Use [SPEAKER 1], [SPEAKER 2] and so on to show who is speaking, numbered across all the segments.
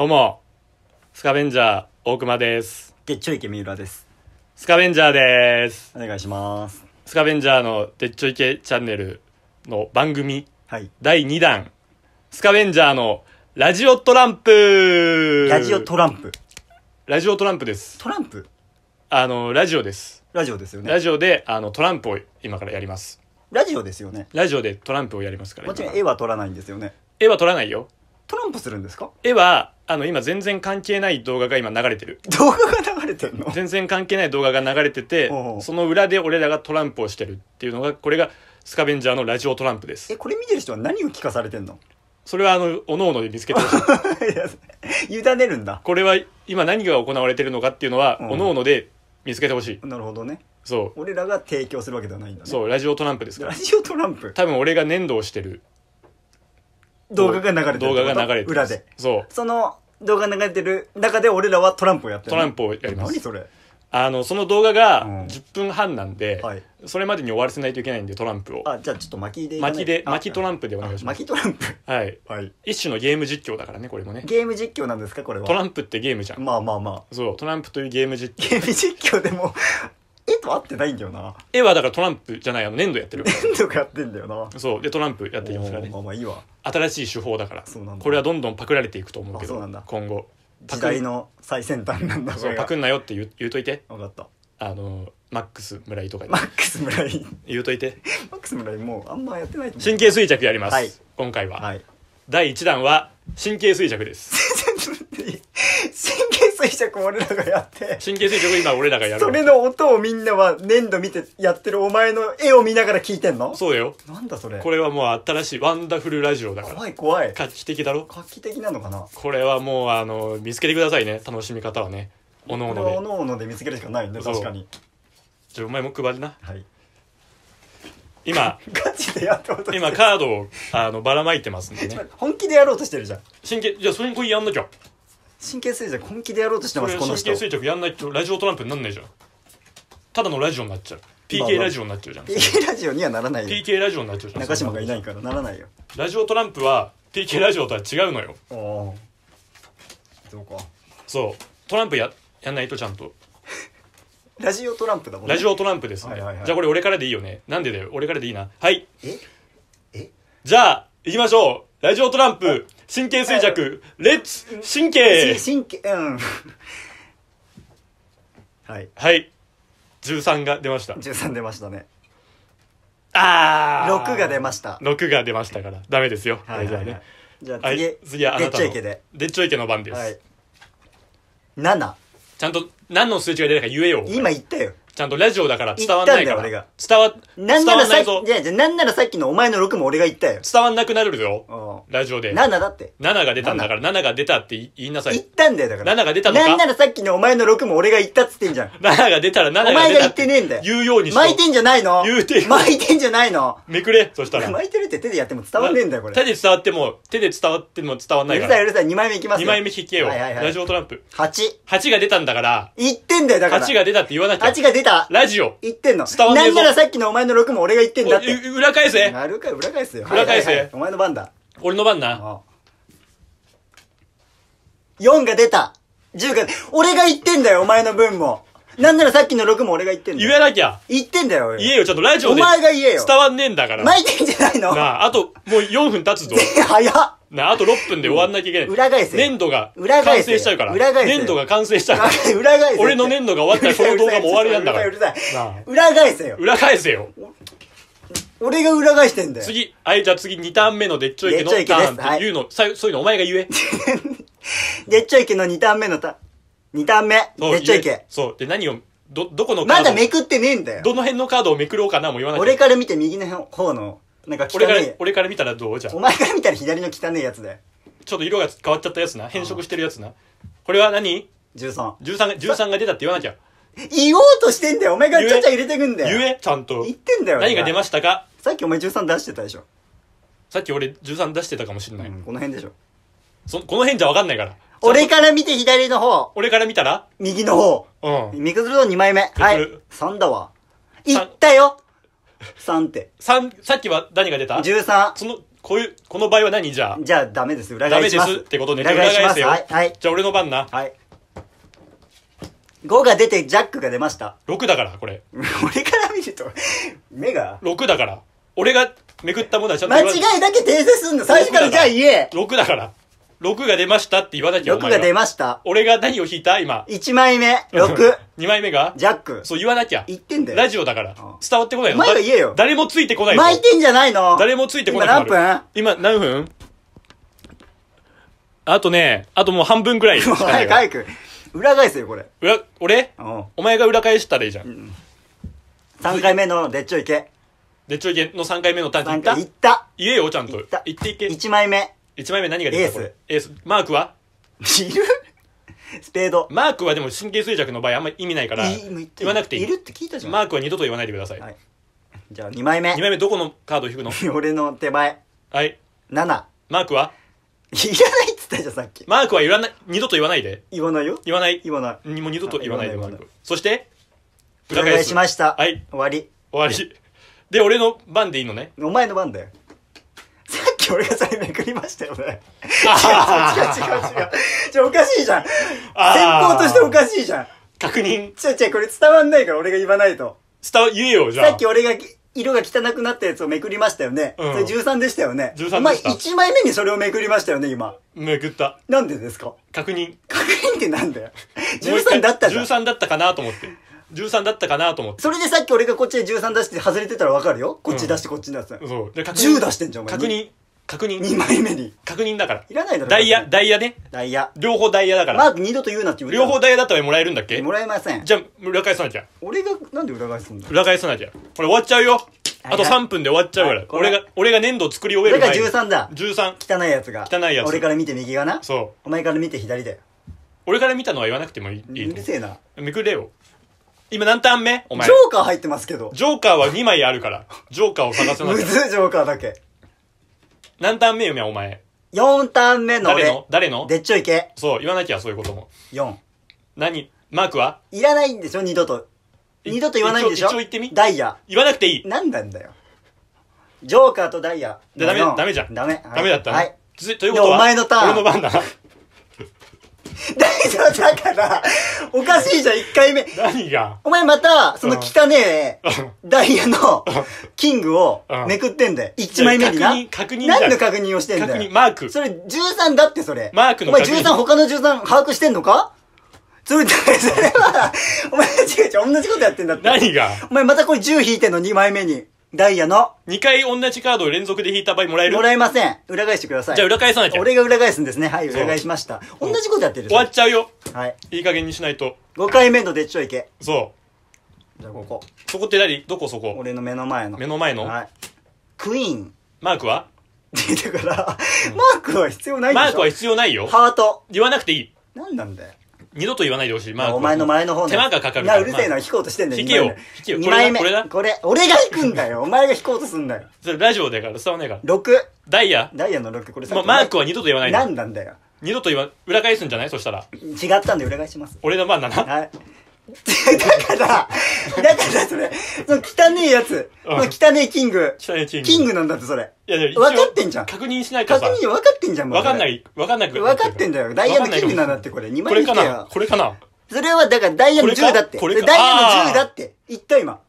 [SPEAKER 1] どうも、スカベンジャー大熊です。でっちょいけ三浦ですスカベンジャーです。お願いしますスカベンジャーのでっちょいけチャンネルの番組はい第2弾、スカベンジャーのラジオトランプラジオトランプラジオトランプです。トランプあの、ラジオです。ラジオですよねラジオで、あの、トランプを今からやります。ラジオですよねラジオでトランプをやりますから。もちろん絵は撮らないんですよね絵は撮らないよ。トランプするんですか絵は、あの、今全然関係ない動画が今流れてる。動画が流れてんの全然関係ない動画が流れてて、その裏で俺らがトランプをしてるっていうのが、これがスカベンジャーのラジオトランプです。え、これ見てる人は何を聞かされてんのそれはあの、おのおので見つけてほし い。委ねるんだ。これは今何が行われてるのかっていうのは、おのおので見つけてほしい。なるほどね。そう。俺らが提供するわけではないんだね。そう、ラジオトランプですから。ラジオトランプ多分俺が粘土をしてる。動画が流れてる動画が流れてる裏でそうその動画流れてる中で俺らはトランプをやってるトランプをやります何それあのその動画が10分半なんで、はいそれまでに終わらせないといけないんでトランプをあじゃあちょっと巻きで巻きで巻きトランプでお願いしま巻きトランプはいはい一種のゲーム実況だからねこれもねゲーム実況なんですかこれはトランプってゲームじゃんまあまあまあそうトランプというゲーム実況ゲーム実況でもと合ってないんだよな。絵はだからトランプじゃない、あの粘土やってる。粘土がやってんだよな。そう。で、トランプやってきますからね。まあまあいいわ。新しい手法だから。そうなんだ。これはどんどんパクられていくと思うけど、今後。時代の最先端なんだそうパクんなよって言う言うといて分かったあのマックス村井とかマックス村井言うといてマックス村井もうあんまやってない神経衰弱やります、はい、今回は、はい、第1弾は神経衰弱です 衰弱俺らがやって神経衰弱今俺らがやるそれの音をみんなは粘土見てやってるお前の絵を見ながら聞いてんのそうだよなんだそれこれはもう新しいワンダフルラジオだから怖い怖い画期的だろ画期的なのかなこれはもうあの見つけてくださいね楽しみ方はねおのおのでおのおので見つけるしかないんで確かにじゃあお前も配りなはい今ガチでやってこと今カードをあのばらまいてますんでね本気でやろうとしてるじゃん神経じゃあそれにこれやんなきゃ神経衰弱本気でやろうとしてますこの人神経衰弱やんないとラジオトランプになんないじゃんただのラジオになっちゃう PK ラジオになっちゃうじゃん PK ラジオにはならないよ PK ラジオになっちゃうじゃん中島がいないからならないよラジオトランプは PK ラジオとは違うのよああそうかそうトランプややんないとちゃんと ラジオトランプだもんねラジオトランプですね、はいはいはいじゃあこれ俺からでいいよねなんでだよ俺からでいいなはいええじゃあ行きましょうラジオトランプ神経衰弱、レッツ神経神経、うん。はい。はい。13が出ました。13出ましたね。ああ !6 が出ました。6が出ましたから、ダメですよ。はいはいはい、ね、じゃあ次、はい、次はあなたの。でっちょで。っちょの番です。はい、7。ちゃんと何の数値が出るか言えよ。今言ったよ。ちゃんとラジオだから伝わんないから。伝わ、な伝んなわらんなさいぞ。じゃあじゃあなんならさっきのお前の6も俺が言ったよ。伝わんなくなるぞ。ラジオで。7だって。が出たんだから、7が出たって言いなさい。言ったんだよ、だから。7が出たのかなんならさっきのお前の6も俺が言ったっつってんじゃん。7が出たら7が出たお前が言ってねえんだよ。言うようにし巻いてんじゃないの言うて巻いてんじゃないのめくれ、そしたら。巻いてるって手でやっても伝わんねえんだよ、これ。手で伝わっても、手で伝わっても伝わんないかるさい、うるさい、2枚目いきます2枚目引けよ。ラジオトランプ。8。8が出たんだから、言ってんだよ、だから。8が出たって言わなきゃ。が出たラジオ言ってんの。伝わんねなえんぞならさっきのお前の6も俺が言ってんだって。裏返せなるか、裏返すよ。裏返せはいはいはいお前の番だ。俺の番な。4が出た。10が、俺が言ってんだよ、お前の分も。なんならさっきの6も俺が言ってんだよ。言えなきゃ。言ってんだよ、言えよ、ちょっとラジオお前が言えよ。伝わんねえんだから。巻いてんじゃないのあ、あともう4分経つぞ。早っなあ、あと6分で終わんなきゃいけない。裏返せ粘土が裏返完せ成しちゃうから。裏返せ粘土が完成しちゃうから。裏返せ俺の粘土が終わったらこの動画も終わりなんだからうるさい。うるさい裏返せよ。裏返せよ。俺が裏返してんだよ。次、あい、じゃあ次2ターン目のでっちょいけのターンっていうの、さい、そういうのお前が言え。でッチョイケの2ターン目のた二段目。めっちゃいけ。そう。で、何を、ど、どこのカードまだめくってねえんだよ。どの辺のカードをめくろうかなも言わない。俺から見て右の方の、なんか汚い。俺から、俺から見たらどうじゃお前から見たら左の汚いやつだよ。ちょっと色が変わっちゃったやつな。変色してるやつな。これは何 ?13。13、13が出たって言わなきゃ。言おうとしてんだよお前がちゃちゃ入れてくんだよ言えちゃんと言ってんだよ何が出ましたかさっきお前13出してたでしょさっき俺13出してたかもしんない、この辺でしょそこの辺じゃわかんないから俺から見て左の方。俺から見たら右の方。うん。見崩ズル2枚目。はい。3だわ。いったよ !3 って。三さっきは何が出た13。その、こういう、この場合は何じゃあ。じゃあダメです。裏返メしでます。すってことね。裏返します。よ。はい。じゃあ俺の番な。はい。5が出てジャックが出ました。6だから、これ。俺から見ると、目が。6だから。俺がめくったものはちゃっと間違いだけ訂正すんの。最初からじゃあ言え。6だから。6が出ましたって言わなきゃお6が出ました。俺が何を引いた今。1枚目、6。2 枚目がジャック。そう言わなきゃ。言ってんだよ。ラジオだから伝わってこないおの。前が言えよ誰もついてこないの。巻いてんじゃないの誰もついてこな今何分今何分あとね、あともう半分くらいしもうかい早く裏返せよ、これ。裏、俺うん。お前が裏返したらいいじゃん。3回目のでっちょいけ。で、ちょいけの3回目のターンっ3てった言えよ、ちゃんと。行った行っていけ。1枚目、1枚目何が出エース。マークはいるスペード。マークはでも神経衰弱の場合あんまり意味ないから、い言わなくていい。いるって聞いたじゃん。マークは二度と言わないでください。はいじゃあ2枚目2。枚目どこのカードを引くの 俺の手前。はい。7。いらないマークっつったじゃん、さっき。マークは言わない、二度と言わないで。言わないよ。言わない。言わない。にもう二度と言わないで。マークそして、裏返しました。はい。終わり。終わり。で、俺の番でいいのね。お前の番だよ。俺がされめくりましたよね。違う違う違う違う。じゃおかしいじゃん。先方としておかしいじゃん。確認違う違う、これ伝わんないから俺が言わないと。伝わ、言えよ、じゃあ。さっき俺が色が汚くなったやつをめくりましたよね。うん、それ13でしたよね。13でお前1枚目にそれをめくりましたよね、今。めくった。なんでですか確認。確認ってなんだよ。13だったじゃん。13だったかなと思って。13だったかなと思って。それでさっき俺がこっちで13出して外れてたらわかるよ。こっち出してこっち出す。うん、そう。で、10出してんじゃん、お前。確認。確認。2枚目に。確認だから。いらないだろ。ダイヤ、ダイヤね。ダイヤ。両方ダイヤだから。まあ、二度と言うなって言う。両方ダイヤだったらもらえるんだっけもらえません。じゃあ、裏返さなきゃ。俺が、なんで裏返すんだ裏返さなきゃ。これ終わっちゃうよ。あと3分で終わっちゃうから。俺が、俺が粘土作り終える前に。俺が13だ。13。汚いやつが。汚いやつ。俺から見て右がな。そう。お前から見て左だよ。俺から見たのは言わなくてもいい。うるせえな。めくれよ。今何ターン目お前。ジョーカー入ってますけど。ジョーカーは2枚あるから。ジョーカーを探せます。むずいジョーカーだけ。何ターン目読みゃ、お前。4ターン目の俺。誰の誰のでっちょいけ。そう、言わなきゃ、そういうことも。4。何マークはいらないんでしょ、二度と。二度と言わないんでしょ一応言ってみダイヤ。言わなくていい。何なんだよ。ジョーカーとダイヤ。ダメ、ダメじゃん。ダメ。ダメだったはい。ということは、お前のターン。俺の番だ。大丈夫だから、おかしいじゃん、1回目。何がお前また、その汚ねえ、ダイヤの、キングをめくってんだよ。1枚目にな。確認、確認。何の確認をしてんだよ。確認、マーク。それ13だって、それ。マークの確認。お前13、他の13把握してんのかそれ、それは、お前違う違う、同じことやってんだって。何がお前またこれ10引いてんの、2枚目に。ダイヤの。2回同じカードを連続で引いた場合もらえるもらえません。裏返してください。じゃあ裏返さなきゃ。俺が裏返すんですね。はい、裏返しました。同じことやってる。終わっちゃうよ。はい。いい加減にしないと。5回目のでっちょいけ。そう。じゃあここ。そこって何どこそこ俺の目の前の。目の前のはい。クイーン。マークは だから、マークは必要ないでしょマークは必要ないよ。ハート。言わなくていい。何なんだよ。二度と言わないでほしい。まあ、お前の前の方手間がかかるから。うるせえな、引こうとしてんだよ。弾けよ。引けよ。2枚これだ。これ、俺が引くんだよ。お前が引こうとすんだよ。それラジオだから伝わんないから。6。ダイヤ。ダイヤの6、これさ。マークは二度と言わない何なんだよ。二度と言わ、裏返すんじゃないそしたら。違ったんで裏返します。俺の番だな。はい。だから、だからそれ、その汚ねえやつ。汚ねえキング。汚キングなんだってそれ。いや、いや、分かってんじゃん確認しないと確認分かってんじゃん、もう分かんない、分かんない分かってんだよ。ダイヤのキングなんだってこれ。2枚目。にしかなこれかなそれはだからダイヤの10だって。ダイヤの10だって。言った今。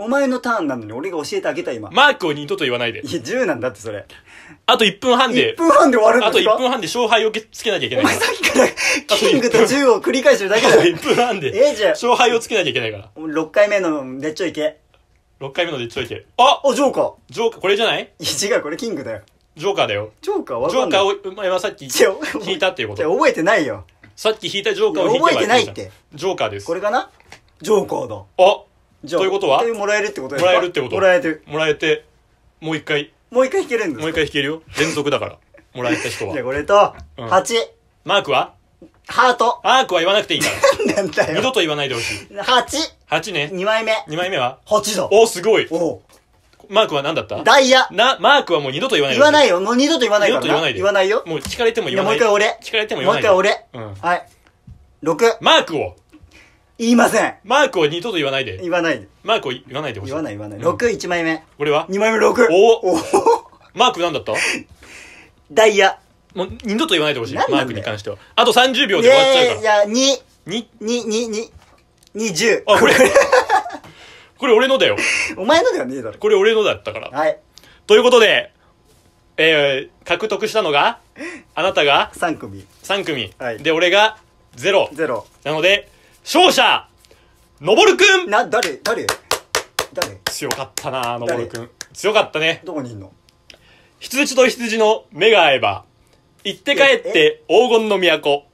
[SPEAKER 1] お前のターンなのに俺が教えてあげた今。マークを二度と言わないで。いや、10なんだってそれ。あと1分半で。1分半で終わるんあと1分半で勝敗をけつけなきゃいけない前さっきから、
[SPEAKER 2] キングと10
[SPEAKER 1] を繰り返してるだけだよ。1分半で。ええじゃあ勝敗をつけなきゃいけないから。6回目ので、っちょいけ。6回目のでちょいけ。ああ、ジョーカー。ジョーカー、これじゃないい違う、これキングだよ。ジョーカーだよ。ジョーカーはジョーカーを、お前はさっき引いたっていうこと。いや、と。覚えてないよ。さっき引いたジョーカーを引いば覚えてないって。ジョーカーです。これかなジョーカーだ。あじゃあということはもらえるってことですもらえるってこともらえるもらえてもう一回もう一回弾けるんですもう一回弾けるよ連続だからもらえた人は。じゃあこれと、うん八マークはハートマークは言わなくていいからなんだ二度と言わないでほしい八8ね二枚目2枚目は八だおおすごいおマークは何だったダイヤなマークはもう二度と言わないで言ほしわないよもう二度と言わないから二度と言わないで言わないよもう聞かれても言わないいもう一回俺聞かれても言もわうな一い回俺、うんはい6マークを言いませんマークを二度と言わないで。言わないで。マークを言わないでほしい。言わない言わない。六、一枚目。俺は二枚目六。おおマーク何だったダイヤ。もう二度と言わないでほしい。マークに関しては。あと30秒で終わっちゃうから。いや、2、二2、2、2、20。あ、これ、これ俺のだよ。お前のではねえだろ。これ俺のだったから。はい。ということで、え獲得したのが、あなたが3組。3組。はいで、俺が0。ゼロ。なので、勝者、のぼるくんな、誰誰誰強かったなのぼるくん。強かったね。どこにいんの羊と羊の目が合えば、行って帰って黄金の都。